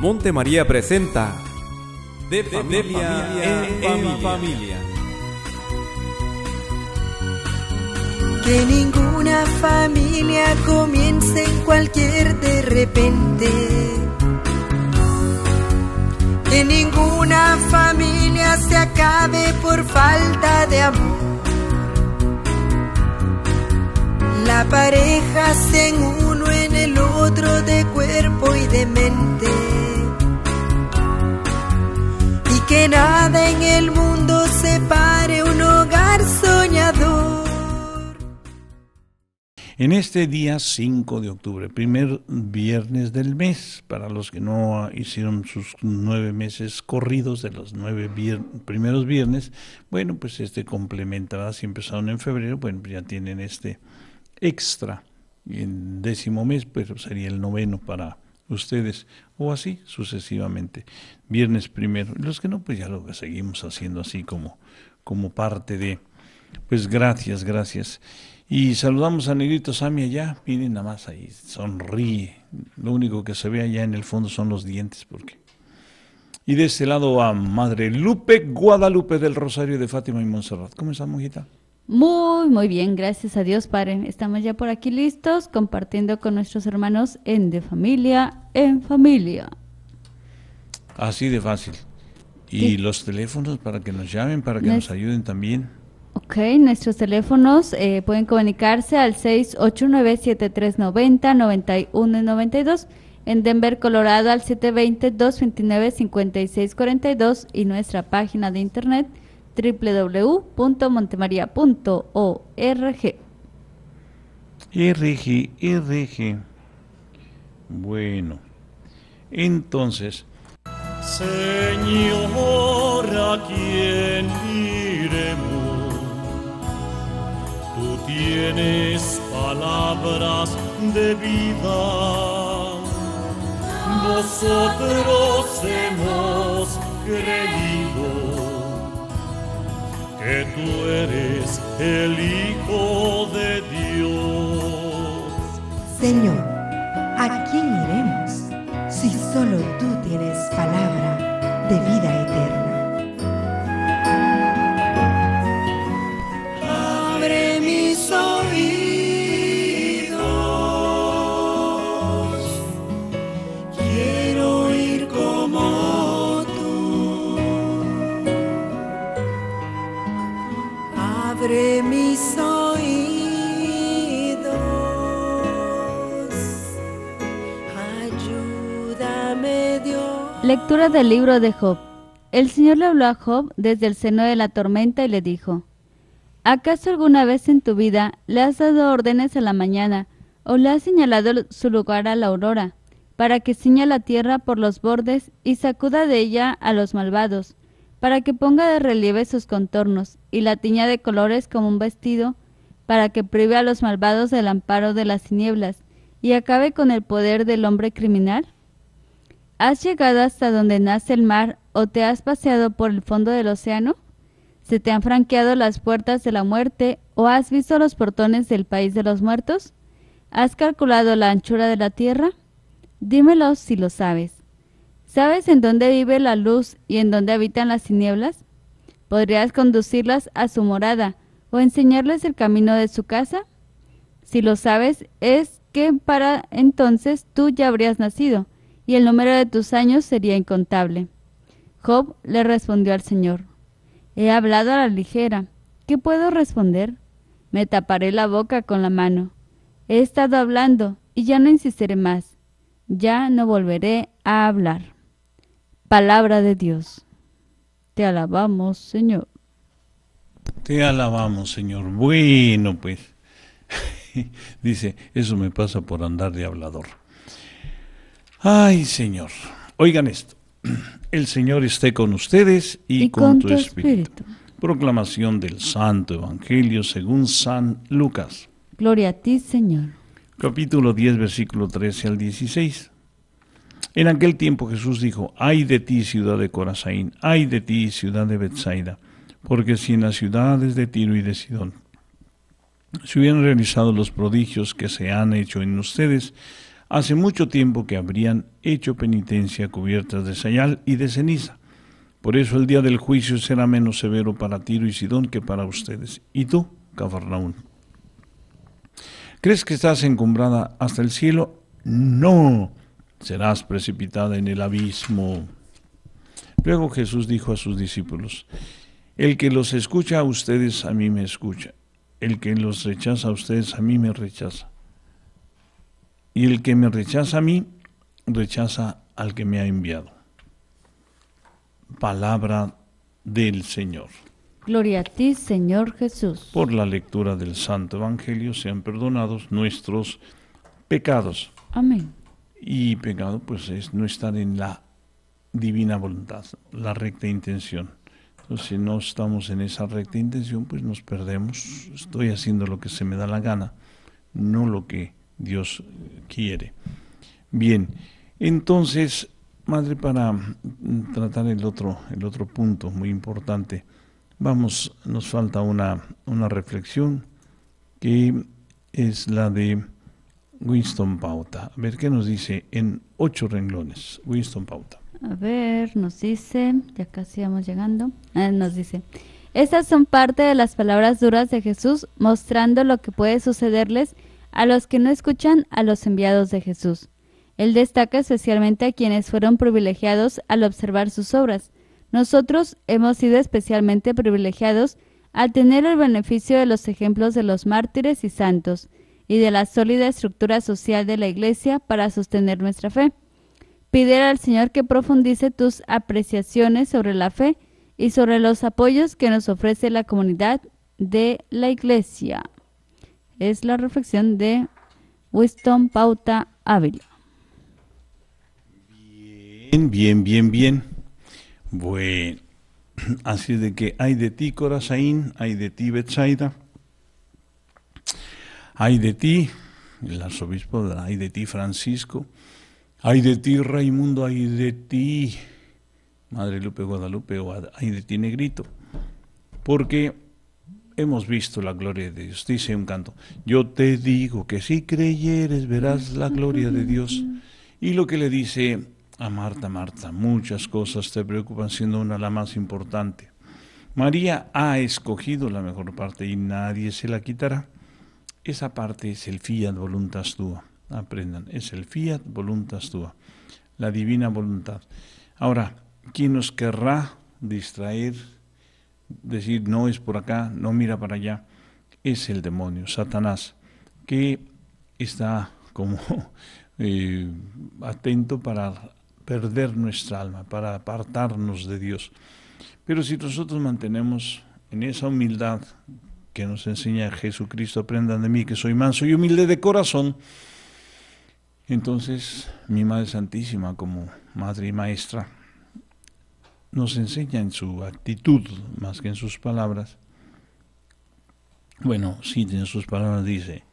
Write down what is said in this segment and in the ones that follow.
Monte María presenta De de en, familia. Que ninguna familia comience en cualquier de repente. Que ninguna familia se acabe por falta de amor. La pareja se en uno en el otro de cuerpo y de mente que nada en el mundo separe un hogar soñador. En este día 5 de octubre, primer viernes del mes, para los que no hicieron sus nueve meses corridos de los nueve primeros viernes, bueno, pues este complementará, si empezaron en febrero, bueno, pues ya tienen este extra. en décimo mes, pues sería el noveno para ustedes, o así sucesivamente. Viernes primero. Los que no, pues ya lo seguimos haciendo así como, como parte de. Pues gracias, gracias. Y saludamos a Negrito Sami allá, miren nada más ahí, sonríe. Lo único que se ve allá en el fondo son los dientes, porque. Y de este lado a Madre Lupe Guadalupe del Rosario de Fátima y Monserrat. ¿Cómo está, Mujita? Muy, muy bien, gracias a Dios, Padre. Estamos ya por aquí listos, compartiendo con nuestros hermanos en De Familia, en Familia. Así de fácil. Y los teléfonos para que nos llamen, para que nos, ayuden también. Ok, nuestros teléfonos eh, pueden comunicarse al 689-7390-9192, en Denver, Colorado al 720-229-5642 y nuestra página de internet www.montemaría.org. RG, RG. Bueno, entonces. Señor, ¿a quién iremos? Tú tienes palabras de vida. Nosotros hemos creído que tú eres el Hijo de Dios. Señor, ¿a quién iremos si solo tú tienes palabra de vida eterna? Lectura del libro de Job. El Señor le habló a Job desde el seno de la tormenta y le dijo, ¿Acaso alguna vez en tu vida le has dado órdenes a la mañana o le has señalado su lugar a la aurora, para que ciña la tierra por los bordes y sacuda de ella a los malvados, para que ponga de relieve sus contornos y la tiña de colores como un vestido, para que prive a los malvados del amparo de las tinieblas y acabe con el poder del hombre criminal? ¿Has llegado hasta donde nace el mar o te has paseado por el fondo del océano? ¿Se te han franqueado las puertas de la muerte o has visto los portones del país de los muertos? ¿Has calculado la anchura de la tierra? Dímelo si lo sabes. ¿Sabes en dónde vive la luz y en dónde habitan las tinieblas? ¿Podrías conducirlas a su morada o enseñarles el camino de su casa? Si lo sabes, es que para entonces tú ya habrías nacido y el número de tus años sería incontable. Job le respondió al Señor, He hablado a la ligera, ¿qué puedo responder? Me taparé la boca con la mano. He estado hablando y ya no insistiré más. Ya no volveré a hablar. Palabra de Dios. Te alabamos, Señor. Te alabamos, Señor. Bueno, pues. Dice, eso me pasa por andar de hablador. Ay, Señor. Oigan esto. El Señor esté con ustedes y, con, tu, espíritu. Proclamación del Santo Evangelio según San Lucas. Gloria a ti, Señor. Capítulo 10, versículo 13 al 16. En aquel tiempo Jesús dijo, ay de ti ciudad de Corazaín, ay de ti ciudad de Bethsaida, porque si en las ciudades de Tiro y de Sidón se hubieran realizado los prodigios que se han hecho en ustedes, hace mucho tiempo que habrían hecho penitencia cubiertas de sayal y de ceniza. Por eso el día del juicio será menos severo para Tiro y Sidón que para ustedes. ¿Y tú, Cafarnaún? ¿Crees que estás encumbrada hasta el cielo? No, serás precipitada en el abismo. Luego Jesús dijo a sus discípulos, el que los escucha a ustedes, a mí me escucha. El que los rechaza a ustedes, a mí me rechaza y el que me rechaza a mí, rechaza al que me ha enviado. Palabra del Señor. Gloria a ti, Señor Jesús. Por la lectura del Santo Evangelio sean perdonados nuestros pecados. Amén. Y pecado pues es no estar en la divina voluntad, la recta intención. Entonces, si no estamos en esa recta intención, pues nos perdemos. Estoy haciendo lo que se me da la gana, no lo que Dios quiere. Bien, entonces, madre, para mm, tratar el otro, el otro punto muy importante, vamos, nos falta una, una reflexión que es la de Winston Pauta. A ver qué nos dice en ocho renglones. Winston Pauta. A ver, nos dice, ya casi vamos llegando, eh, nos dice, estas son parte de las palabras duras de Jesús mostrando lo que puede sucederles a los que no escuchan a los enviados de Jesús. Él destaca especialmente a quienes fueron privilegiados al observar sus obras. Nosotros hemos sido especialmente privilegiados al tener el beneficio de los ejemplos de los mártires y santos y de la sólida estructura social de la Iglesia para sostener nuestra fe. Pide al Señor que profundice tus apreciaciones sobre la fe y sobre los apoyos que nos ofrece la comunidad de la Iglesia es la reflexión de Weston Pauta Ávila. Bien, bien, bien, bien. Bueno, así de que hay de ti Corazain, hay de ti Betsaida, hay de ti el arzobispo, hay de ti Francisco, hay de ti Raimundo, hay de ti Madre Lupe Guadalupe, hay de ti Negrito, porque hemos visto la gloria de Dios. Dice un canto, yo te digo que si creyeres verás la gloria de Dios. Y lo que le dice a Marta, Marta, muchas cosas te preocupan siendo una la más importante. María ha escogido la mejor parte y nadie se la quitará. Esa parte es el fiat voluntas tua. Aprendan, es el fiat voluntas tua, la divina voluntad. Ahora, ¿quién nos querrá distraer decir no es por acá, no mira para allá, es el demonio, Satanás, que está como eh, atento para perder nuestra alma, para apartarnos de Dios. Pero si nosotros mantenemos en esa humildad que nos enseña Jesucristo, aprendan de mí que soy manso y humilde de corazón, entonces mi Madre Santísima como Madre y Maestra, nos enseña en su actitud más que en sus palabras. Bueno, sí, en sus palabras dice,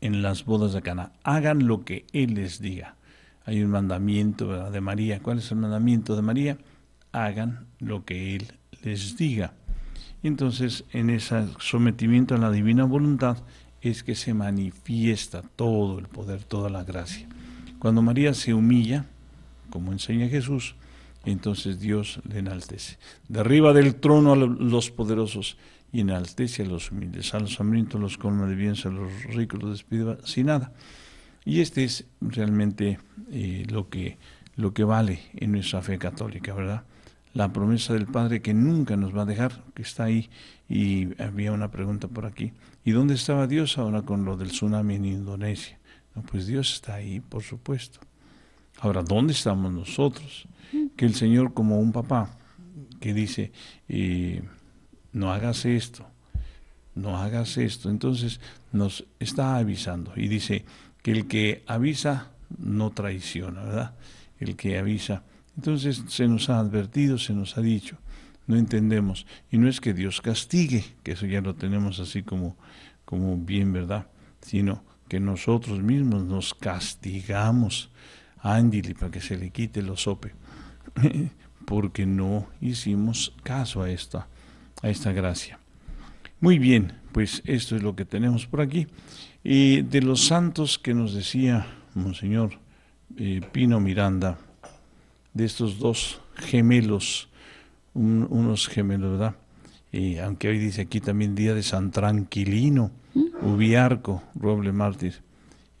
en las bodas de Cana, hagan lo que Él les diga. Hay un mandamiento de María. ¿Cuál es el mandamiento de María? Hagan lo que Él les diga. entonces, en ese sometimiento a la divina voluntad es que se manifiesta todo el poder, toda la gracia. Cuando María se humilla, como enseña Jesús, entonces Dios le enaltece. Derriba del trono a los poderosos y enaltece a los humildes. A los hambrientos los colma de bienes, a los ricos los despide sin nada. Y este es realmente eh, lo, que, lo que vale en nuestra fe católica, ¿verdad? La promesa del Padre que nunca nos va a dejar, que está ahí. Y había una pregunta por aquí. ¿Y dónde estaba Dios ahora con lo del tsunami en Indonesia? pues Dios está ahí, por supuesto. Ahora, ¿dónde estamos nosotros? que el Señor como un papá que dice, eh, no hagas esto, no hagas esto. Entonces nos está avisando y dice que el que avisa no traiciona, ¿verdad? El que avisa. Entonces se nos ha advertido, se nos ha dicho, no entendemos. Y no es que Dios castigue, que eso ya lo tenemos así como, como bien, ¿verdad? Sino que nosotros mismos nos castigamos. y para que se le quite los sope. porque no hicimos caso a esta, a esta gracia. Muy bien, pues esto es lo que tenemos por aquí. y de los santos que nos decía Monseñor eh, Pino Miranda, de estos dos gemelos, unos gemelos, ¿verdad? y eh, aunque hoy dice aquí también día de San Tranquilino, mm. Ubiarco, Roble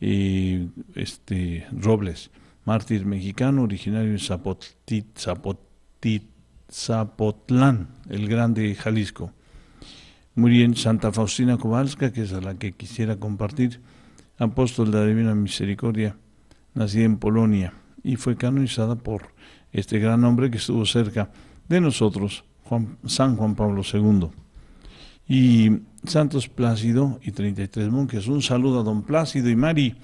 y eh, este, Robles mártir mexicano originario de Zapotlán, el Grande Jalisco. Muy bien, Santa Faustina Kowalska, que es a la que quisiera compartir, apóstol de la Divina Misericordia, nacida en Polonia y fue canonizada por este gran hombre que estuvo cerca de nosotros, Juan, San Juan Pablo II. Y Santos Plácido y 33 Monjes. Un saludo a don Plácido y Mari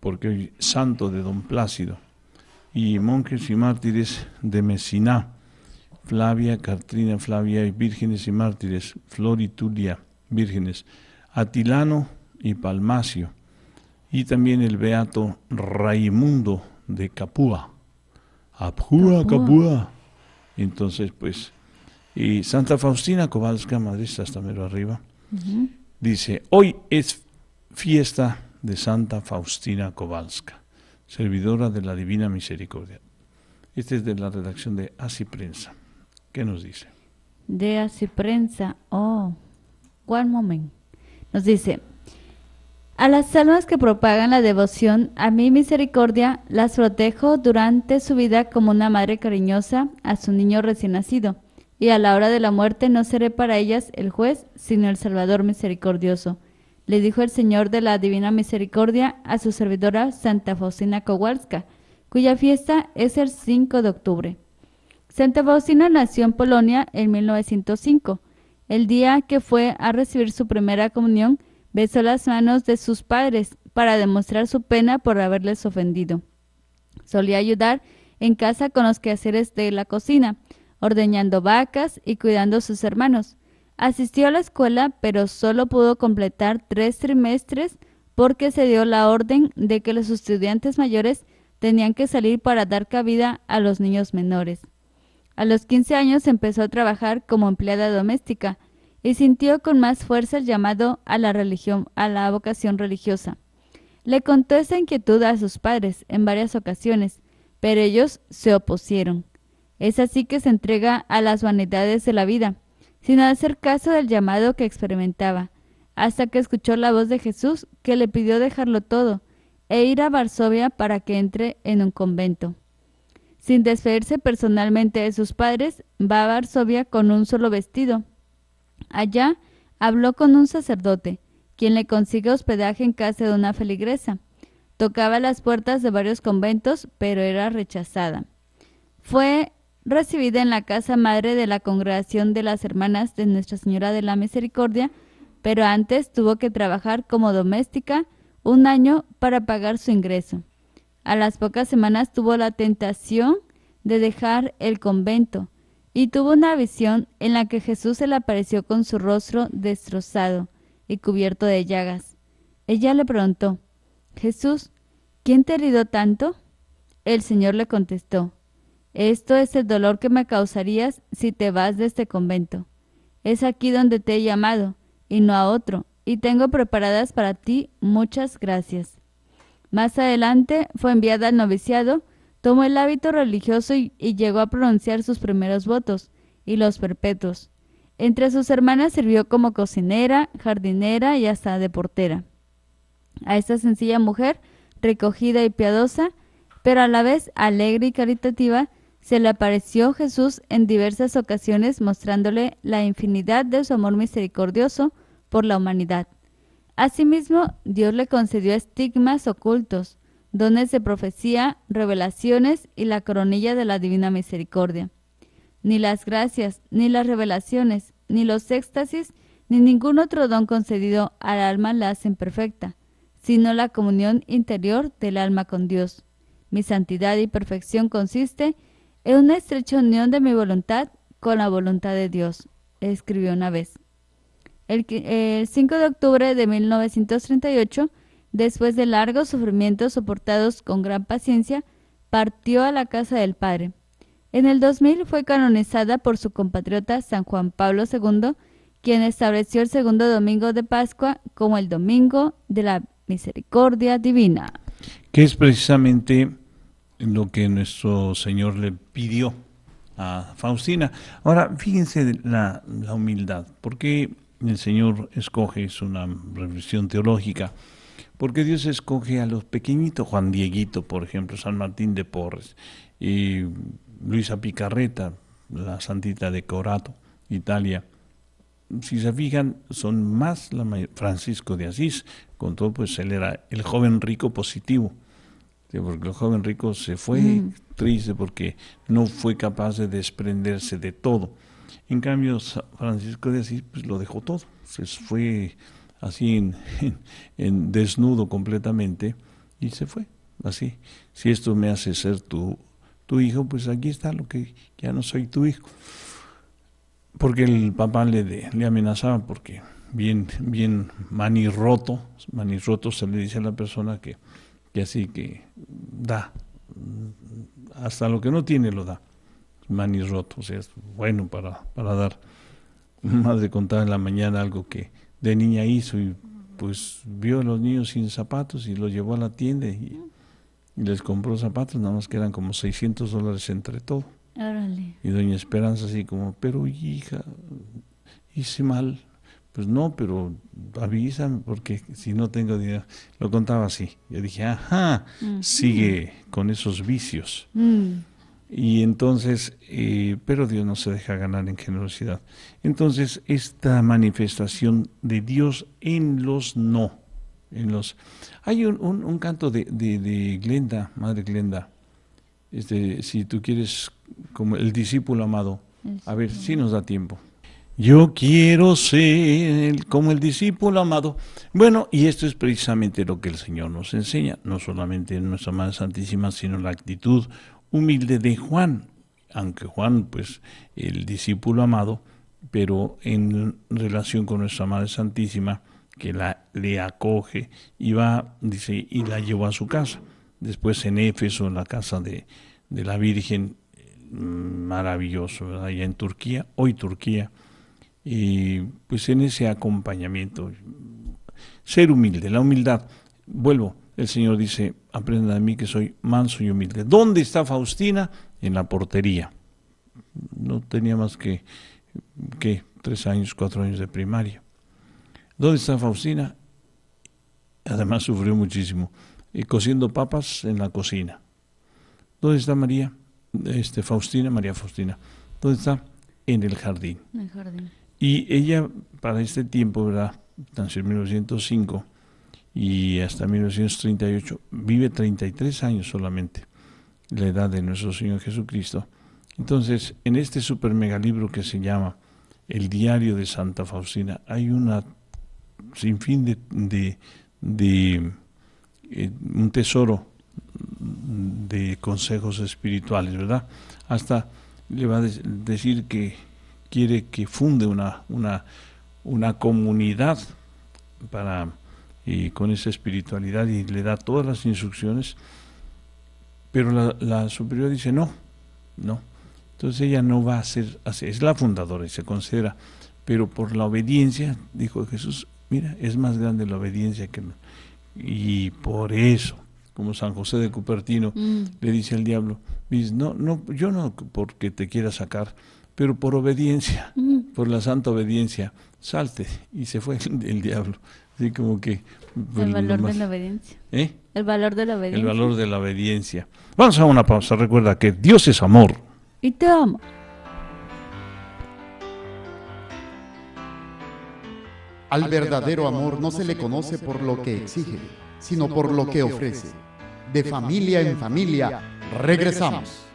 porque hoy santo de Don Plácido, y monjes y mártires de Mesiná, Flavia, Cartrina, Flavia, y vírgenes y mártires, Floritulia, vírgenes, Atilano y Palmacio, y también el beato Raimundo de Capúa, Abjúa, Capúa. Entonces, pues, y Santa Faustina Kowalska, Madrid, hasta mero arriba, dice, hoy es fiesta de Santa Faustina Kowalska, servidora de la Divina Misericordia. Este es de la redacción de Así Prensa. ¿Qué nos dice? De Así Prensa, oh, one moment. Nos dice, a las almas que propagan la devoción a mi misericordia, las protejo durante su vida como una madre cariñosa a su niño recién nacido, y a la hora de la muerte no seré para ellas el juez, sino el Salvador misericordioso le dijo el Señor de la Divina Misericordia a su servidora Santa Faustina Kowalska, cuya fiesta es el 5 de octubre. Santa Faustina nació en Polonia en 1905. El día que fue a recibir su primera comunión, besó las manos de sus padres para demostrar su pena por haberles ofendido. Solía ayudar en casa con los quehaceres de la cocina, ordeñando vacas y cuidando a sus hermanos. Asistió a la escuela, pero solo pudo completar tres trimestres porque se dio la orden de que los estudiantes mayores tenían que salir para dar cabida a los niños menores. A los 15 años empezó a trabajar como empleada doméstica y sintió con más fuerza el llamado a la religión, a la vocación religiosa. Le contó esa inquietud a sus padres en varias ocasiones, pero ellos se opusieron. Es así que se entrega a las vanidades de la vida sin hacer caso del llamado que experimentaba, hasta que escuchó la voz de Jesús que le pidió dejarlo todo e ir a Varsovia para que entre en un convento. Sin despedirse personalmente de sus padres, va a Varsovia con un solo vestido. Allá habló con un sacerdote, quien le consigue hospedaje en casa de una feligresa. Tocaba las puertas de varios conventos, pero era rechazada. Fue recibida en la casa madre de la Congregación de las Hermanas de Nuestra Señora de la Misericordia, pero antes tuvo que trabajar como doméstica un año para pagar su ingreso. A las pocas semanas tuvo la tentación de dejar el convento y tuvo una visión en la que Jesús se le apareció con su rostro destrozado y cubierto de llagas. Ella le preguntó, Jesús, ¿quién te herido tanto? El Señor le contestó, esto es el dolor que me causarías si te vas de este convento. Es aquí donde te he llamado, y no a otro, y tengo preparadas para ti muchas gracias. Más adelante fue enviada al noviciado, tomó el hábito religioso y, llegó a pronunciar sus primeros votos y los perpetuos. Entre sus hermanas sirvió como cocinera, jardinera y hasta de portera. A esta sencilla mujer, recogida y piadosa, pero a la vez alegre y caritativa, se le apareció Jesús en diversas ocasiones mostrándole la infinidad de su amor misericordioso por la humanidad. Asimismo, Dios le concedió estigmas ocultos, dones de profecía, revelaciones y la coronilla de la divina misericordia. Ni las gracias, ni las revelaciones, ni los éxtasis, ni ningún otro don concedido al alma la hacen perfecta, sino la comunión interior del alma con Dios. Mi santidad y perfección consiste es una estrecha unión de mi voluntad con la voluntad de Dios, escribió una vez. El, 5 de octubre de 1938, después de largos sufrimientos soportados con gran paciencia, partió a la casa del Padre. En el 2000 fue canonizada por su compatriota San Juan Pablo II, quien estableció el segundo domingo de Pascua como el domingo de la misericordia divina. Que es precisamente lo que nuestro Señor le pidió a Faustina. Ahora, fíjense la, humildad. ¿Por qué el Señor escoge? Es una reflexión teológica. Porque Dios escoge a los pequeñitos, Juan Dieguito, por ejemplo, San Martín de Porres, y Luisa Picarreta, la santita de Corato, Italia. Si se fijan, son más la Francisco de Asís, con todo, pues él era el joven rico positivo porque el joven rico se fue triste porque no fue capaz de desprenderse de todo. En cambio, Francisco de Asís pues, lo dejó todo, se fue así en, desnudo completamente y se fue, así. Si esto me hace ser tu, tu hijo, pues aquí está lo que ya no soy tu hijo. Porque el papá le, le amenazaba, porque bien, bien manirroto, manirroto se le dice a la persona que que así que da, hasta lo que no tiene lo da. manis roto, o sea, es bueno para, dar más de contar en la mañana algo que de niña hizo y pues vio a los niños sin zapatos y los llevó a la tienda y, les compró zapatos, nada más que eran como 600 dólares entre todo. Y doña Esperanza así como, pero hija, hice mal, pues no, pero avísame porque si no tengo dinero. Lo contaba así. Yo dije, ajá, sigue con esos vicios. Mm. Y entonces, eh, pero Dios no se deja ganar en generosidad. Entonces, esta manifestación de Dios en los no, en los... Hay un, canto de, de, Glenda, Madre Glenda, este, si tú quieres, como el discípulo amado, a ver si nos da tiempo. Yo quiero ser como el discípulo amado. Bueno, y esto es precisamente lo que el Señor nos enseña, no solamente en nuestra Madre Santísima, sino la actitud humilde de Juan, aunque Juan, pues, el discípulo amado, pero en relación con nuestra Madre Santísima, que la, le acoge y va, dice, y la llevó a su casa. Después en Éfeso, en la casa de, de la Virgen, mm, maravilloso, allá en Turquía, hoy Turquía y pues en ese acompañamiento. Ser humilde, la humildad. Vuelvo, el Señor dice, aprenda de mí que soy manso y humilde. ¿Dónde está Faustina? En la portería. No tenía más que, que tres años, cuatro años de primaria. ¿Dónde está Faustina? Además sufrió muchísimo, Y eh, cociendo papas en la cocina. ¿Dónde está María? Este, Faustina, María Faustina. ¿Dónde está? En el jardín. En el jardín. Y ella, para este tiempo, ¿verdad? Nació en 1905 y hasta 1938, vive 33 años solamente, la edad de nuestro Señor Jesucristo. Entonces, en este super libro que se llama El Diario de Santa Faustina, hay una sinfín de, de, de eh, un tesoro de consejos espirituales, ¿verdad? Hasta le va a decir que quiere que funde una, una, una comunidad para, y con esa espiritualidad y le da todas las instrucciones, pero la, superior dice no, no. Entonces ella no va a ser así, es la fundadora y se considera, pero por la obediencia, dijo Jesús, mira, es más grande la obediencia que... Y por eso, como San José de Cupertino mm. le dice al diablo, no, no, yo no porque te quiera sacar, pero por obediencia, por la santa obediencia, salte. Y se fue el, diablo. Así como que... Pues, ¿Eh? el valor de la obediencia. El valor de la obediencia. El valor de la obediencia. Vamos a una pausa. Recuerda que Dios es amor. Y te amo. Al verdadero amor no se le conoce por lo que exige, sino por lo que ofrece. De familia en familia, regresamos.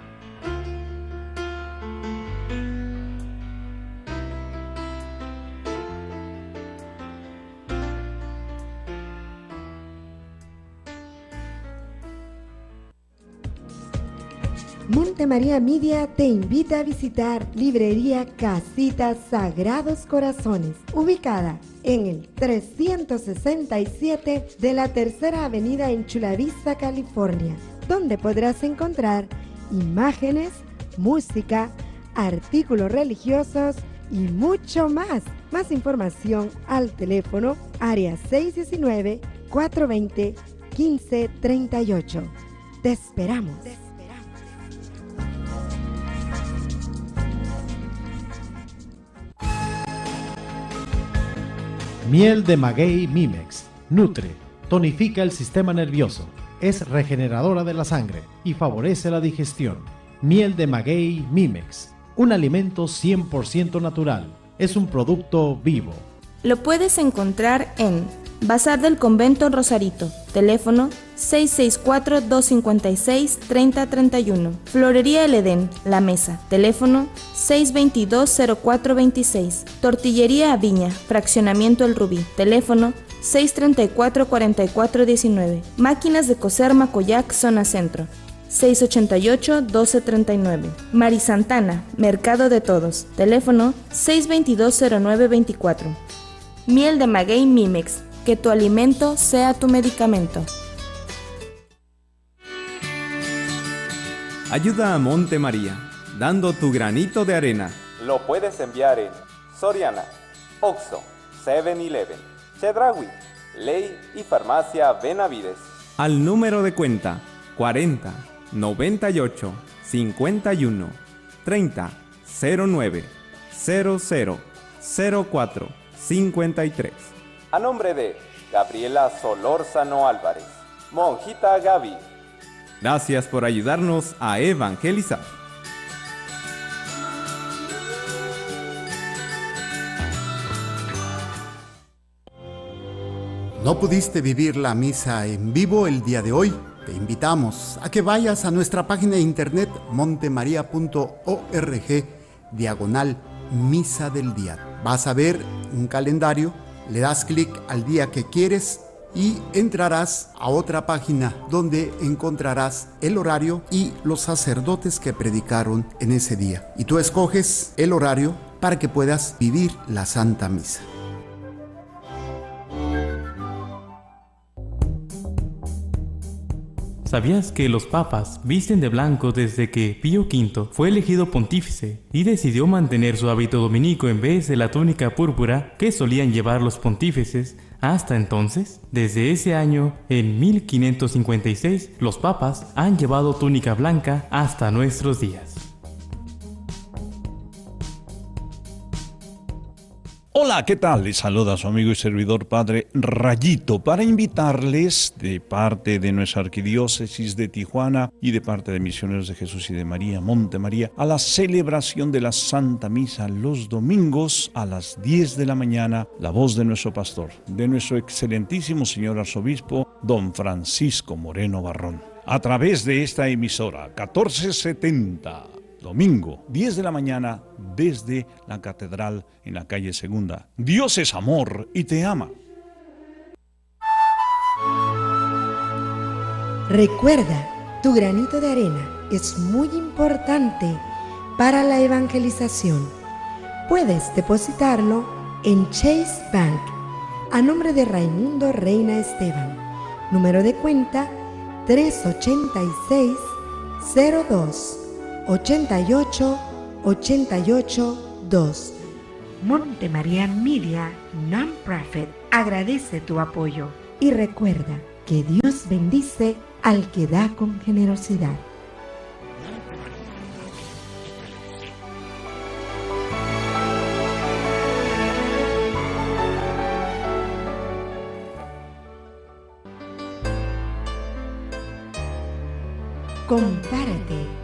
María Media te invita a visitar Librería Casitas Sagrados Corazones, ubicada en el 367 de la Tercera Avenida en Chula California, donde podrás encontrar imágenes, música, artículos religiosos y mucho más. Más información al teléfono área 619 420 1538. Te esperamos. Miel de maguey Mimex. Nutre, tonifica el sistema nervioso, es regeneradora de la sangre y favorece la digestión. Miel de maguey Mimex. Un alimento 100% natural. Es un producto vivo. Lo puedes encontrar en Bazar del Convento Rosarito. Teléfono 664-256-3031. Florería El Edén, La Mesa, teléfono 622-0426. Tortillería Aviña, Fraccionamiento El Rubí, teléfono 634-4419. Máquinas de coser Macoyac, zona centro. 688-1239. Mari Santana, Mercado de Todos, teléfono 622-0924. Miel de Maguey Mimex, que tu alimento sea tu medicamento. Ayuda a Monte María, dando tu granito de arena. Lo puedes enviar en Soriana, Oxo, 7-Eleven, Chedrawi, Ley y Farmacia Benavides. Al número de cuenta 40 98 51 30 09 00 04 53. A nombre de Gabriela Solórzano Álvarez, Monjita Gaby. Gracias por ayudarnos a evangelizar. ¿No pudiste vivir la misa en vivo el día de hoy? Te invitamos a que vayas a nuestra página de internet montemaria.org diagonal misa del día. Vas a ver un calendario, le das clic al día que quieres y entrarás a otra página donde encontrarás el horario y los sacerdotes que predicaron en ese día. Y tú escoges el horario para que puedas vivir la Santa Misa. ¿Sabías que los papas visten de blanco desde que Pío V fue elegido pontífice y decidió mantener su hábito dominico en vez de la túnica púrpura que solían llevar los pontífices hasta entonces, desde ese año, en 1556, los papas han llevado túnica blanca hasta nuestros días. Hola, ¿qué tal? Les saluda su amigo y servidor Padre Rayito para invitarles de parte de nuestra arquidiócesis de Tijuana y de parte de Misioneros de Jesús y de María Monte María a la celebración de la Santa Misa los domingos a las 10 de la mañana, la voz de nuestro pastor, de nuestro excelentísimo señor arzobispo, don Francisco Moreno Barrón, a través de esta emisora 1470 domingo, 10 de la mañana, desde la catedral en la calle Segunda. Dios es amor y te ama. Recuerda, tu granito de arena es muy importante para la evangelización. Puedes depositarlo en Chase Bank a nombre de Raimundo Reina Esteban. Número de cuenta 386 02 88 88 2. Monte María Media Nonprofit agradece tu apoyo. Y recuerda que Dios bendice al que da con generosidad.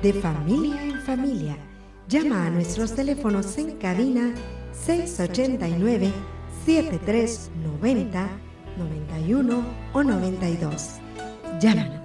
De familia en familia. Llama a nuestros teléfonos en cabina 689 7390 91 o 92. Llama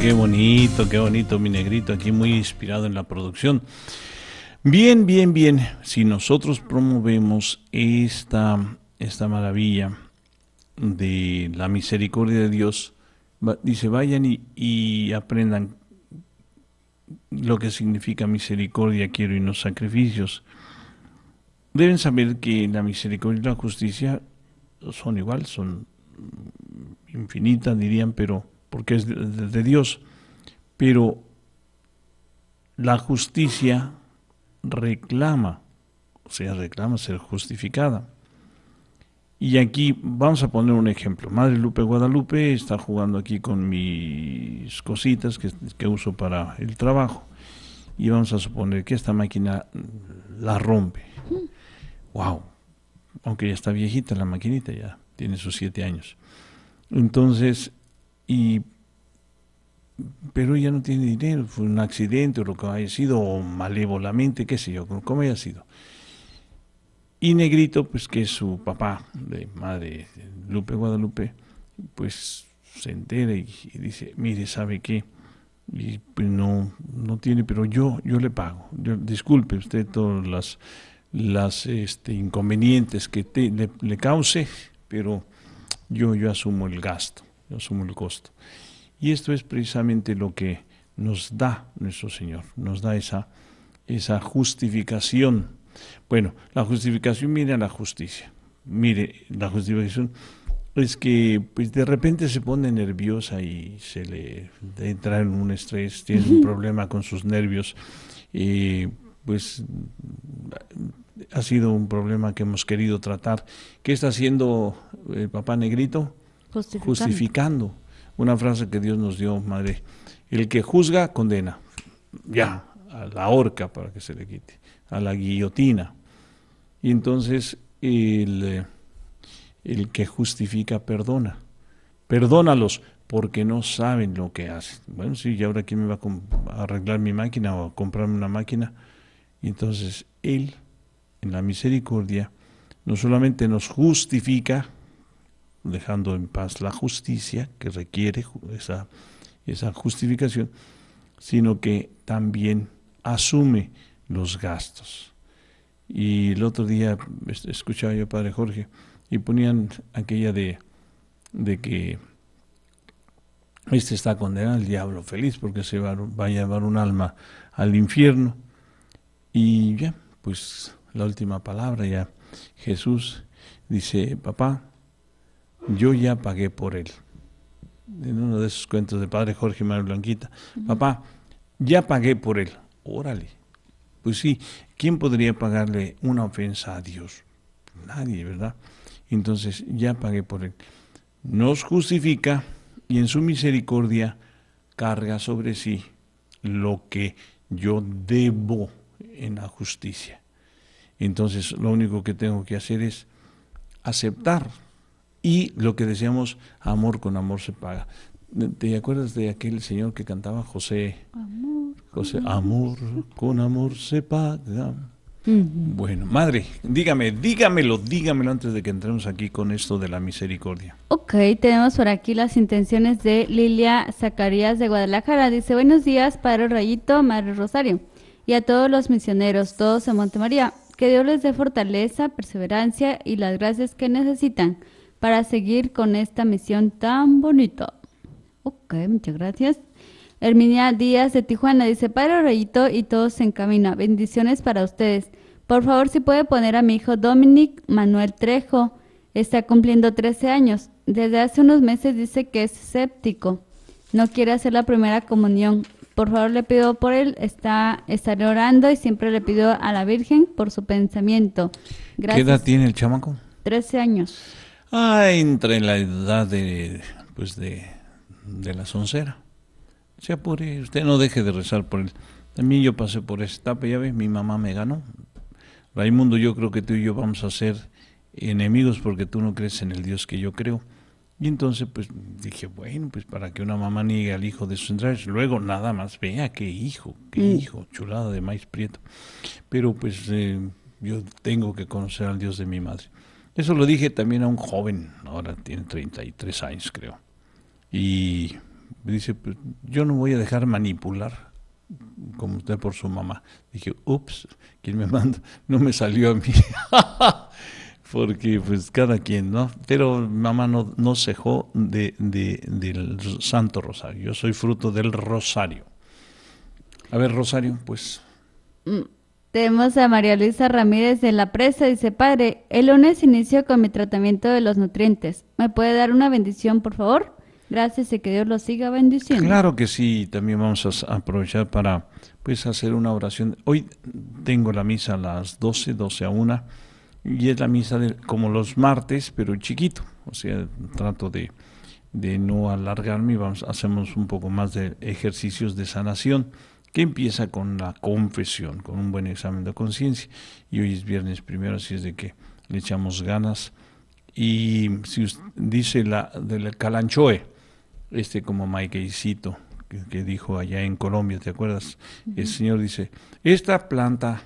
qué bonito, qué bonito, mi negrito, aquí muy inspirado en la producción. Bien, bien, bien. Si nosotros promovemos esta, esta maravilla de la misericordia de Dios, dice, vayan y, aprendan lo que significa misericordia, quiero y no sacrificios. Deben saber que la misericordia y la justicia son igual, son infinitas, dirían, pero porque es de, Dios, pero la justicia reclama, o sea, reclama ser justificada. Y aquí vamos a poner un ejemplo. Madre Lupe Guadalupe está jugando aquí con mis cositas que, que, uso para el trabajo. Y vamos a suponer que esta máquina la rompe. ¡Wow! Aunque ya está viejita la maquinita, ya tiene sus siete años. Entonces, y pero ya no tiene dinero, fue un accidente o lo que haya sido, o malévolamente, qué sé yo, como haya sido. Y Negrito, pues que su papá, de madre Lupe Guadalupe, pues se entera y, dice, mire, ¿sabe qué? Y pues no, no tiene, pero yo, yo le pago. disculpe usted todos las las este, inconvenientes que le, le, cause, pero yo, yo asumo el gasto asumo el costo. Y esto es precisamente lo que nos da nuestro Señor, nos da esa, esa justificación. Bueno, la justificación mire a la justicia. Mire, la justificación es que pues, de repente se pone nerviosa y se le entra en un estrés, tiene un problema con sus nervios, eh, pues ha sido un problema que hemos querido tratar. ¿Qué está haciendo el papá negrito? justificando. Una frase que Dios nos dio, madre. El que juzga, condena. Ya, a la horca para que se le quite, a la guillotina. Y entonces el, eh, el que justifica, perdona. Perdónalos porque no saben lo que hacen. Bueno, sí, ¿y ahora quién me va a, arreglar mi máquina o comprarme una máquina? Y entonces Él, en la misericordia, no solamente nos justifica, dejando en paz la justicia que requiere esa, esa justificación, sino que también asume los gastos. Y el otro día escuchaba yo a Padre Jorge y ponían aquella de, de que este está condenado al diablo feliz porque se va, va, a llevar un alma al infierno. Y ya, pues la última palabra ya. Jesús dice, papá, yo ya pagué por él. En uno de esos cuentos de padre Jorge Manuel Blanquita, papá, ya pagué por él. Órale. Pues sí, ¿quién podría pagarle una ofensa a Dios? Nadie, ¿verdad? Entonces, ya pagué por él. Nos justifica y en su misericordia carga sobre sí lo que yo debo en la justicia. Entonces, lo único que tengo que hacer es aceptar y lo que decíamos, amor con amor se paga. ¿Te acuerdas de aquel señor que cantaba José? Amor. José, amor con amor se paga. Bueno, madre, dígame, dígamelo, dígamelo antes de que entremos aquí con esto de la misericordia. Ok, tenemos por aquí las intenciones de Lilia Zacarías de Guadalajara. Dice, buenos días, Padre Rayito, Madre Rosario, y a todos los misioneros, todos en Montemaría. Que Dios les dé fortaleza, perseverancia y las gracias que necesitan para seguir con esta misión tan bonita. Ok, muchas gracias. Herminia Díaz de Tijuana dice, Padre Reyito y todos en camino. Bendiciones para ustedes. Por favor, si puede poner a mi hijo Dominic Manuel Trejo. Está cumpliendo 13 años. Desde hace unos meses dice que es escéptico. No quiere hacer la primera comunión. Por favor, le pido por él. Está, estaré orando y siempre le pido a la Virgen por su pensamiento. Gracias. ¿Qué edad tiene el chamaco? 13 años. Ah, en la edad de, pues de, de la soncera. Se apure, usted no deje de rezar por él. También yo pasé por esa etapa, ya ves, mi mamá me ganó. Raimundo, yo creo que tú y yo vamos a ser enemigos porque tú no crees en el Dios que yo creo. Y entonces, pues dije, bueno, pues para que una mamá niegue al hijo de sus entrañas, luego nada más, vea qué hijo, qué mm. hijo, chulada de maíz prieto. Pero pues eh, yo tengo que conocer al Dios de mi madre. Eso lo dije también a un joven, ahora tiene 33 años creo. Y me dice, pues, yo no voy a dejar manipular como usted por su mamá. Dije, ups, ¿quién me manda? No me salió a mí. Porque pues cada quien, ¿no? Pero mamá no, no cejó de, del Santo Rosario. Yo soy fruto del Rosario. A ver, Rosario, pues... Mm. Tenemos a María Luisa Ramírez de La Presa. Dice, padre, el lunes inicio con mi tratamiento de los nutrientes. ¿Me puede dar una bendición, por favor? Gracias y que Dios lo siga bendiciendo. Claro que sí, también vamos a aprovechar para pues hacer una oración. Hoy tengo la misa a las 12, 12 a 1 y es la misa de, como los martes, pero chiquito. O sea, trato de, de no alargarme y vamos, hacemos un poco más de ejercicios de sanación que empieza con la confesión, con un buen examen de conciencia. Y hoy es viernes primero, así es de que le echamos ganas. Y si usted dice la del calanchoe, este como Maikeycito, que, que dijo allá en Colombia, ¿te acuerdas? El señor dice, esta planta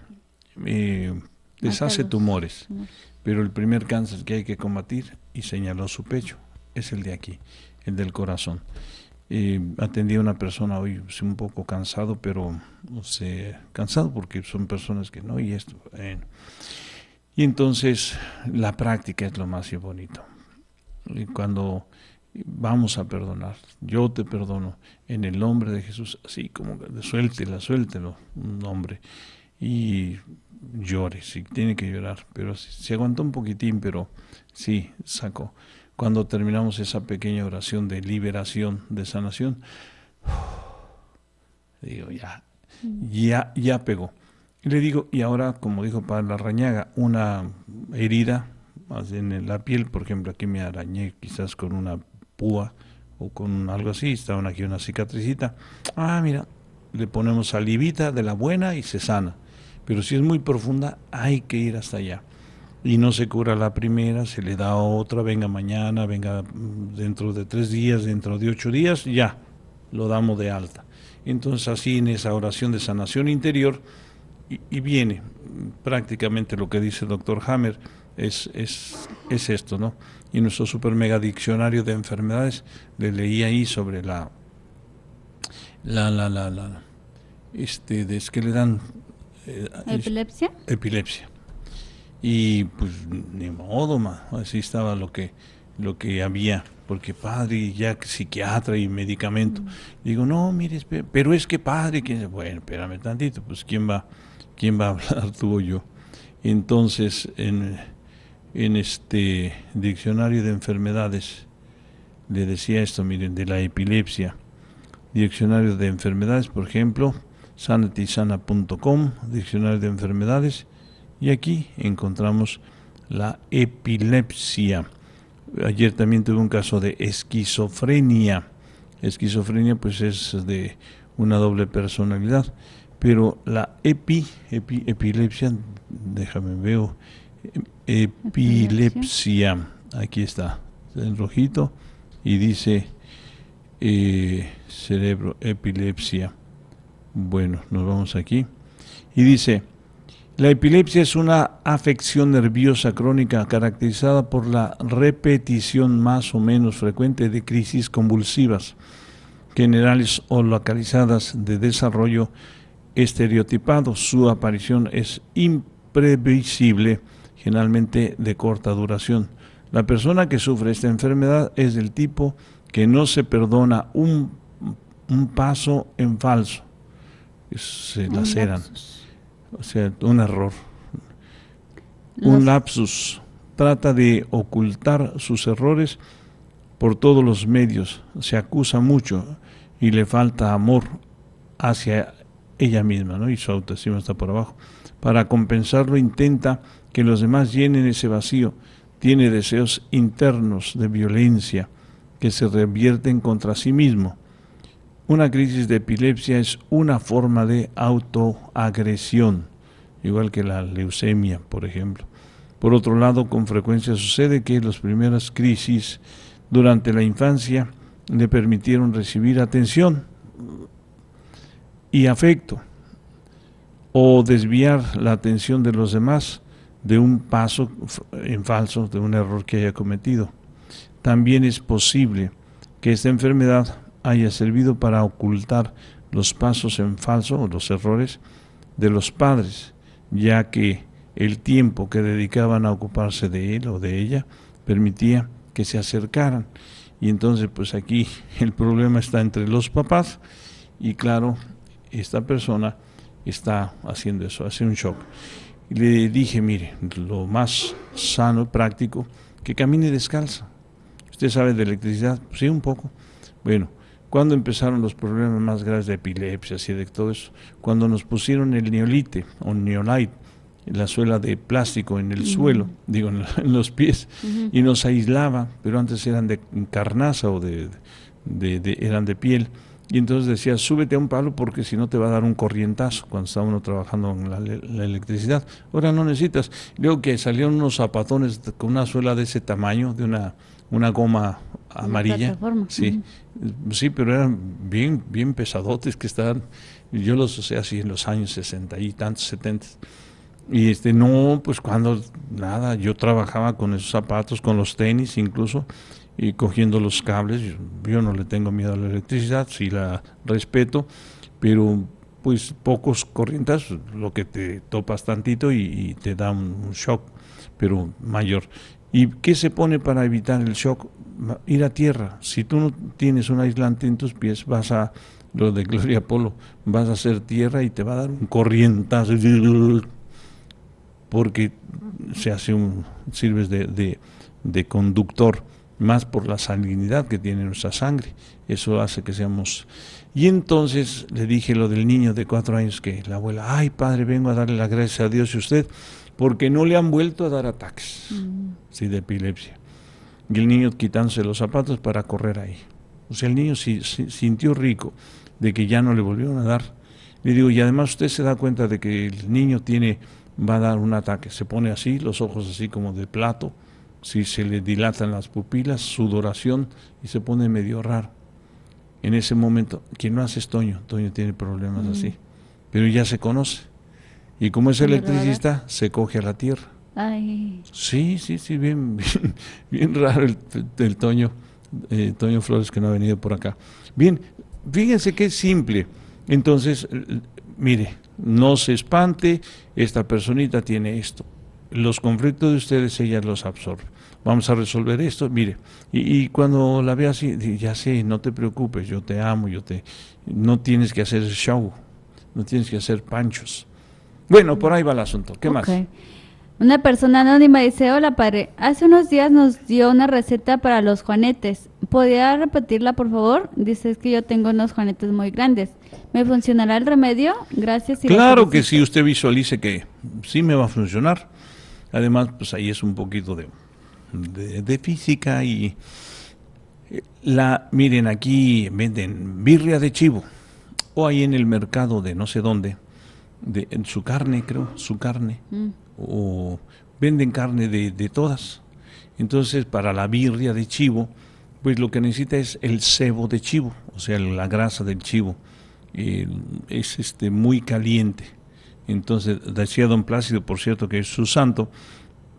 eh, deshace tumores, pero el primer cáncer que hay que combatir, y señaló su pecho, es el de aquí, el del corazón. Eh, atendí a una persona hoy, pues, un poco cansado, pero no sé, cansado porque son personas que no, y esto. Y entonces la práctica es lo más bonito. Y cuando vamos a perdonar, yo te perdono en el nombre de Jesús, así como suéltela, suéltelo, un hombre. Y llore, si tiene que llorar, pero se aguantó un poquitín, pero sí, sacó cuando terminamos esa pequeña oración de liberación, de sanación, digo, ya, ya, ya pegó. Y le digo, y ahora, como dijo la arañaga, una herida en la piel, por ejemplo, aquí me arañé quizás con una púa o con algo así, estaban aquí una cicatricita. Ah, mira, le ponemos salivita de la buena y se sana. Pero si es muy profunda, hay que ir hasta allá y no se cura la primera, se le da otra, venga mañana, venga mm, dentro de tres días, dentro de ocho días, ya, lo damos de alta. Entonces así en esa oración de sanación interior, y, viene mm, prácticamente lo que dice el doctor Hammer, es, es, es esto, ¿no? Y nuestro super mega diccionario de enfermedades, le leí ahí sobre la, la, la, la, la, este, de, es que le dan... Eh, epilepsia y pues ni modo, más, así estaba lo que, lo que había, porque padre, ya psiquiatra y medicamento. Digo, no, mire, pero es que padre, bueno, espérame tantito, pues quién va, quién va a hablar tú o yo. Entonces, en, este diccionario de enfermedades, le decía esto, miren, de la epilepsia. Diccionario de enfermedades, por ejemplo, sanatisana.com, diccionario de enfermedades, y aquí encontramos la epilepsia. Ayer también tuve un caso de esquizofrenia. Esquizofrenia pues es de una doble personalidad. Pero la epilepsia, déjame veo, epilepsia, aquí está, en rojito y dice eh, cerebro, epilepsia. Bueno, nos vamos aquí. Y dice, la epilepsia es una afección nerviosa crónica caracterizada por la repetición más o menos frecuente de crisis convulsivas, generales o localizadas de desarrollo estereotipado. Su aparición es imprevisible, generalmente de corta duración. La persona que sufre esta enfermedad es del tipo que no se perdona un, paso en falso. Se laceran. O sea, un error. Un lapsus. Trata de ocultar sus errores por todos los medios. Se acusa mucho y le falta amor hacia ella misma, ¿no? Y su autoestima está por abajo. Para compensarlo intenta que los demás llenen ese vacío. Tiene deseos internos de violencia que se revierten contra sí mismo una crisis de epilepsia es una forma de autoagresión, igual que la leucemia, por ejemplo. Por otro lado, con frecuencia sucede que las primeras crisis durante la infancia le permitieron recibir atención y afecto o desviar la atención de los demás de un paso en falso, de un error que haya cometido. También es posible que esta enfermedad haya servido para ocultar los pasos en falso o los errores de los padres, ya que el tiempo que dedicaban a ocuparse de él o de ella permitía que se acercaran. Y entonces pues aquí el problema está entre los papás y claro, esta persona está haciendo eso, hace un shock. Y le dije, mire, lo más sano, práctico, que camine descalza. Usted sabe de electricidad, sí, un poco. Bueno, ¿Cuándo empezaron los problemas más graves de epilepsia y de todo eso? Cuando nos pusieron el neolite o neolite, la suela de plástico en el suelo, digo, en, los pies, y nos aislaba, pero antes eran de carnaza o de, eran de piel. Y entonces decía, súbete a un palo porque si no te va a dar un corrientazo cuando está uno trabajando con la, electricidad. Ahora no necesitas. Luego que salieron unos zapatones con una suela de ese tamaño, de una, una goma amarilla. Sí, sí, pero eran bien, bien pesadotes que estaban. Yo los usé así en los años 60 y tantos, 70. Y este, no, pues cuando nada, yo trabajaba con esos zapatos, con los tenis incluso, y cogiendo los cables. Yo, no le tengo miedo a la electricidad, sí la respeto, pero pues pocos corrientes, lo que te topas tantito y, te da un shock, pero mayor. ¿Y qué se pone para evitar el shock? ir a tierra. Si tú no tienes un aislante en tus pies, vas a, lo de Gloria Polo, vas a hacer tierra y te va a dar un corrientazo. Porque se hace un, sirves de, de, conductor, más por la salinidad que tiene nuestra sangre. Eso hace que seamos... Y entonces le dije lo del niño de cuatro años que la abuela, ay padre, vengo a darle la gracia a Dios y a usted, porque no le han vuelto a dar ataques mm. de epilepsia y el niño quitándose los zapatos para correr ahí. O sea, el niño se, sintió rico de que ya no le volvieron a dar. Le digo, y además usted se da cuenta de que el niño tiene, va a dar un ataque. Se pone así, los ojos así como de plato, si se le dilatan las pupilas, sudoración y se pone medio raro. En ese momento, quien no hace es Toño, Toño tiene problemas así, pero ya se conoce. Y como es electricista, se coge a la tierra. Sí, sí, sí, bien, bien, raro el, Toño, eh, Toño Flores que no ha venido por acá. Bien, fíjense que es simple. Entonces, mire, no se espante, esta personita tiene esto. Los conflictos de ustedes ella los absorbe. Vamos a resolver esto, mire. Y, cuando la vea así, ya sé, no te preocupes, yo te amo, yo te... No tienes que hacer show, no tienes que hacer panchos. Bueno, por ahí va el asunto. ¿Qué más? Una persona anónima dice, hola padre, hace unos días nos dio una receta para los juanetes. ¿Podría repetirla, por favor? Dice, que yo tengo unos juanetes muy grandes. ¿Me funcionará el remedio? Gracias. claro que sí, usted visualice que sí me va a funcionar. Además, pues ahí es un poquito de, física y eh, la, miren, aquí venden birria de chivo o ahí en el mercado de no sé dónde, de en su carne, creo, su carne. Mm o venden carne de, de todas. Entonces, para la birria de chivo, pues lo que necesita es el cebo de chivo, o sea, la grasa del chivo. es este, muy caliente. Entonces, decía don Plácido, por cierto, que es su santo,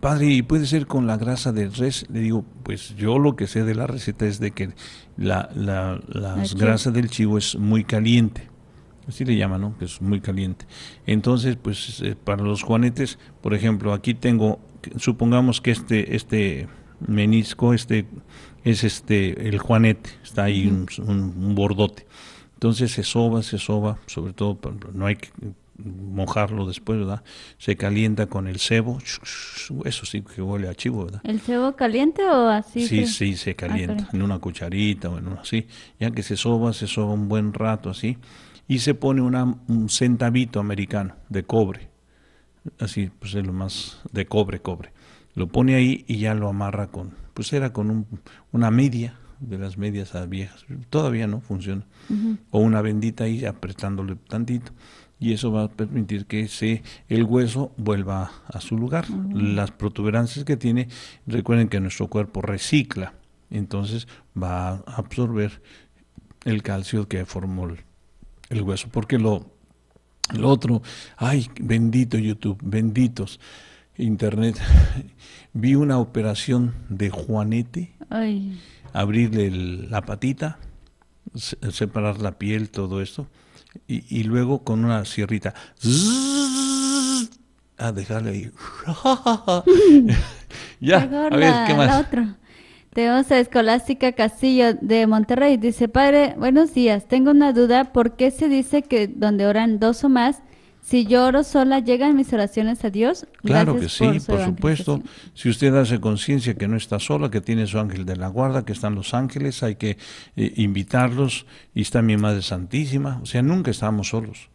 padre, ¿y puede ser con la grasa del res? Le digo, pues yo lo que sé de la receta es de que la, la, la grasa del chivo es muy caliente así le llama ¿no? que es muy caliente. Entonces, pues eh, para los juanetes, por ejemplo, aquí tengo, supongamos que este, este menisco, este es este el juanete, está ahí un, bordote. Entonces se soba, se soba, sobre todo no hay que mojarlo después, ¿verdad? Se calienta con el cebo, eso sí que huele a chivo, ¿verdad? ¿El cebo caliente o así? Sí, sí, se ah, calienta, en una cucharita o en una así, ya que se soba, se soba un buen rato así, y se pone un centavito americano de cobre, así pues es lo más de cobre, cobre. Lo pone ahí y ya lo amarra con, pues era con un, una media, de las medias viejas, todavía no funciona, o una bendita ahí apretándole tantito y eso va a permitir que se, el hueso vuelva a su lugar. Las protuberancias que tiene, recuerden que nuestro cuerpo recicla, entonces va a absorber el calcio que formó el el hueso, porque lo, el otro, ay, bendito YouTube, benditos Internet. Vi una operación de Juanete, abrirle la patita, separar la piel, todo esto, y, luego con una sierrita. a dejarle ahí. ya, a ver, ¿qué más? a Escolástica Castillo de Monterrey dice, padre, buenos días, tengo una duda, ¿por qué se dice que donde oran dos o más, si yo oro sola, llegan mis oraciones a Dios? Claro que sí, por, supuesto. Si usted hace conciencia que no está sola, que tiene su ángel de la guarda, que están los ángeles, hay que eh, invitarlos y está mi Madre Santísima, o sea, nunca estamos solos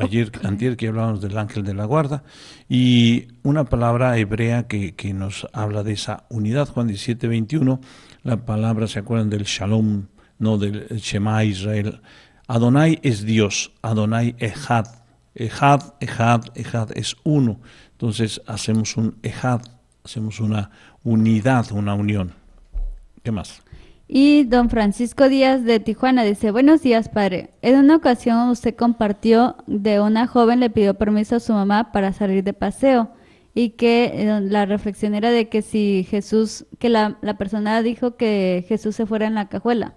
ayer, antier que hablábamos del ángel de la guarda, y una palabra hebrea que, nos habla de esa unidad, Juan 17, 21, la palabra, ¿se acuerdan del shalom, no del Shema Israel? Adonai es Dios, Adonai Ejad, Ejad, Ejad, Ejad es uno. Entonces hacemos un Ejad, hacemos una unidad, una unión. ¿Qué más? Y don Francisco Díaz de Tijuana dice, buenos días padre, en una ocasión usted compartió de una joven le pidió permiso a su mamá para salir de paseo y que eh, la reflexión era de que si Jesús, que la, persona dijo que Jesús se fuera en la cajuela.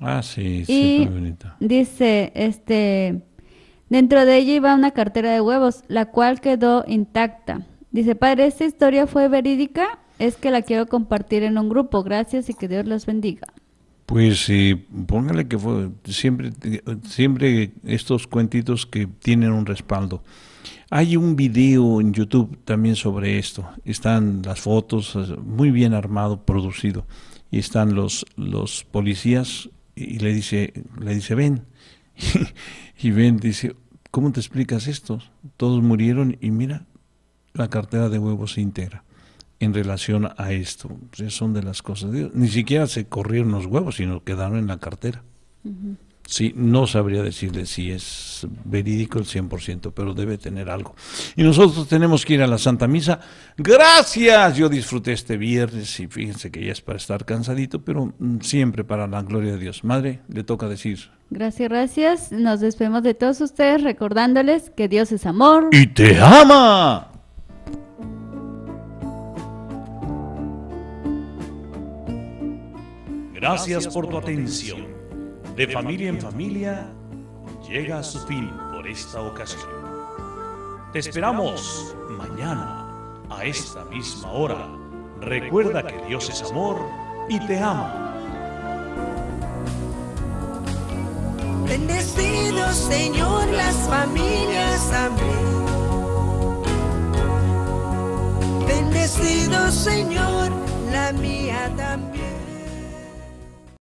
Ah, sí, sí, Dice, este, dentro de ella iba una cartera de huevos, la cual quedó intacta. Dice, padre, ¿esta historia fue verídica? Es que la quiero compartir en un grupo. Gracias y que Dios los bendiga. Pues eh, póngale que fue, siempre, siempre estos cuentitos que tienen un respaldo. Hay un video en YouTube también sobre esto. Están las fotos, muy bien armado, producido. Y están los, los policías y le dice, le dice, ven. y ven, dice, ¿cómo te explicas esto? Todos murieron y mira, la cartera de huevos se integra en relación a esto. son de las cosas. De Dios. Ni siquiera se corrieron los huevos, sino quedaron en la cartera. Sí, no sabría decirle si es verídico el 100%, pero debe tener algo. Y nosotros tenemos que ir a la Santa Misa. Gracias, yo disfruté este viernes y fíjense que ya es para estar cansadito, pero mm, siempre para la gloria de Dios. Madre, le toca decir. Gracias, gracias. Nos despedimos de todos ustedes recordándoles que Dios es amor. Y te ama. Gracias por tu atención. De familia en familia, llega a su fin por esta ocasión. Te esperamos mañana a esta misma hora. Recuerda que Dios es amor y te ama. Bendecido Señor las familias, también. Bendecido Señor la mía también.